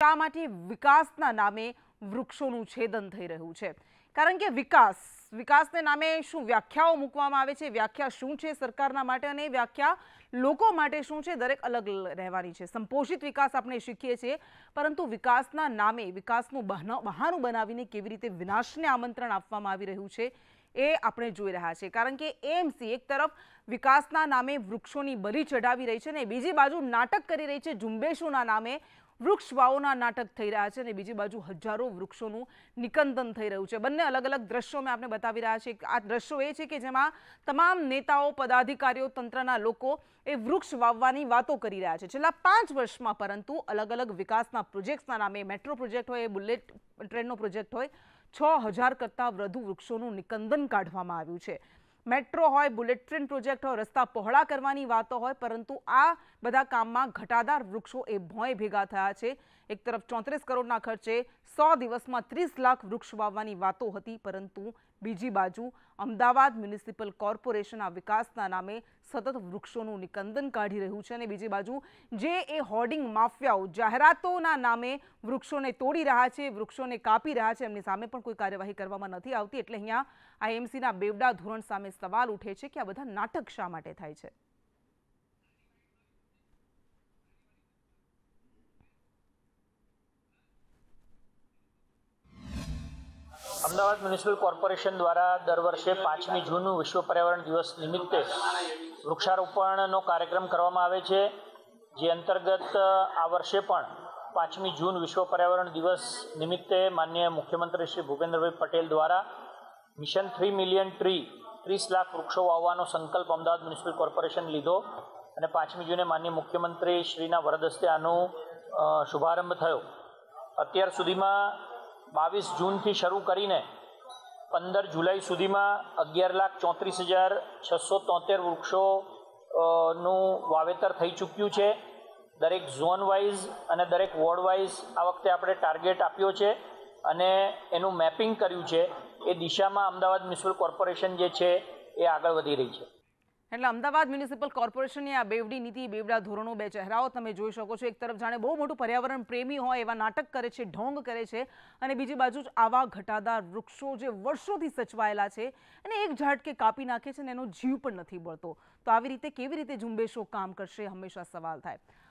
શા માટે વિકાસના નામે વૃક્ષોનું છેદન થઈ રહ્યું છે કારણ કે વિકાસ વિકાસને નામે શું વ્યાખ્યાઓ મૂકવામાં આવે છે વ્યાખ્યા શું છે સરકારના માટે અને વ્યાખ્યા લોકો માટે શું છે દરેક અલગ રહેવાની છે સંપોષિત વિકાસ આપણે શીખીએ છીએ પરંતુ વિકાસના નામે વિકાસનું બહાનું બનાવીને કેવી રીતે વિનાશને આમંત્રણ આપવામાં આવી રહ્યું છે એ આપણે જોઈ રહ્યા છીએ કારણ કે એએમસી એક તરફ વિકાસના નામે વૃક્ષોની બલી ચઢાવી રહી છે અને બીજી બાજુ નાટક કરી રહી છે ઝુંબેશોના નામે વૃક્ષ વાવોના નાટક થઈ રહ્યા છે અને બીજી બાજુ હજારો વૃક્ષોનું નિકંદન થઈ રહ્યું છે બંને અલગ અલગ દ્રશ્યો મેં આપણે બતાવી રહ્યા છે આ દ્રશ્યો એ છે કે જેમાં તમામ નેતાઓ પદાધિકારીઓ તંત્રના લોકો એ વૃક્ષ વાવવાની વાતો કરી રહ્યા છે છેલ્લા પાંચ વર્ષમાં પરંતુ અલગ અલગ વિકાસના પ્રોજેક્ટ્સના નામે મેટ્રો પ્રોજેક્ટ હોય બુલેટ ટ્રેનનો પ્રોજેક્ટ હોય છ હજાર કરતાં વધુ વૃક્ષોનું નિકંદન કાઢવામાં આવ્યું છે મેટ્રો હોય બુલેટ ટ્રેન પ્રોજેક્ટ હોય રસ્તા પહોળા કરવાની વાતો હોય પરંતુ આ બધા કામમાં ઘટાદાર વૃક્ષો એ ભોંય ભેગા થયા છે એક તરફ ચોત્રીસ કરોડના ખર્ચે સો દિવસમાં ત્રીસ લાખ વૃક્ષ વાવવાની વાતો હતી પરંતુ બીજી બાજુ અમદાવાદ મ્યુનિસિપલ કોર્પોરેશન આ વિકાસના નામે સતત વૃક્ષોનું નિકંદન કાઢી રહ્યું છે અને બીજી બાજુ જે એ હોર્ડિંગ માફિયાઓ જાહેરાતોના નામે વૃક્ષોને તોડી રહ્યા છે વૃક્ષોને કાપી રહ્યા છે એમની સામે પણ કોઈ કાર્યવાહી કરવામાં નથી આવતી એટલે અહીંયા આઈએમસીના બેવડા ધોરણ સામે સવાલ ઉઠે છે કે આ બધા નાટક શા માટે થાય છે અમદાવાદ મ્યુનિસિપલ કોર્પોરેશન દ્વારા દર વર્ષે પાંચમી જૂન વિશ્વ પર્યાવરણ દિવસ નિમિત્તે વૃક્ષારોપણનો કાર્યક્રમ કરવામાં આવે છે જે અંતર્ગત આ વર્ષે પણ પાંચમી જૂન વિશ્વ પર્યાવરણ દિવસ નિમિત્તે માન્ય મુખ્યમંત્રી શ્રી ભૂપેન્દ્રભાઈ પટેલ દ્વારા મિશન થ્રી મિલિયન ટ્રી ત્રીસ લાખ વૃક્ષો વાવવાનો સંકલ્પ અમદાવાદ મ્યુનિસિપલ કોર્પોરેશન લીધો અને પાંચમી જૂને માનનીય મુખ્યમંત્રી શ્રીના વરદસ્તે આનો શુભારંભ થયો અત્યાર સુધીમાં બાવીસ જૂનથી શરૂ કરીને પંદર જુલાઈ સુધીમાં અગિયાર લાખ ચોત્રીસ હજાર છસો તોતેર વૃક્ષોનું વાવેતર થઈ ચૂક્યું છે દરેક ઝોન વાઇઝ અને દરેક વોર્ડ વાઇઝ આ વખતે આપણે ટાર્ગેટ આપ્યો છે અને એનું મેપિંગ કર્યું છે એ દિશામાં અમદાવાદ મ્યુનિસિપલ કોર્પોરેશન જે છે એ આગળ વધી રહી છે એટલે અમદાવાદ મ્યુનિસિપલ કોર્પોરેશનની આ બેવડી નીતિ બેવડા ધોરણો બે ચહેરાઓ તમે જોઈ શકો છો એક તરફ જાણે બહુ મોટું પર્યાવરણ પ્રેમી હોય એવા નાટક કરે છે ઢોંગ કરે છે અને બીજી બાજુ આવા ઘટાદાર વૃક્ષો જે વર્ષોથી સચવાયેલા છે અને એક ઝાટકે કાપી નાખે છે અને એનો જીવ પણ નથી બળતો તો આવી રીતે કેવી રીતે ઝુંબેશો કામ કરશે હંમેશા સવાલ થાય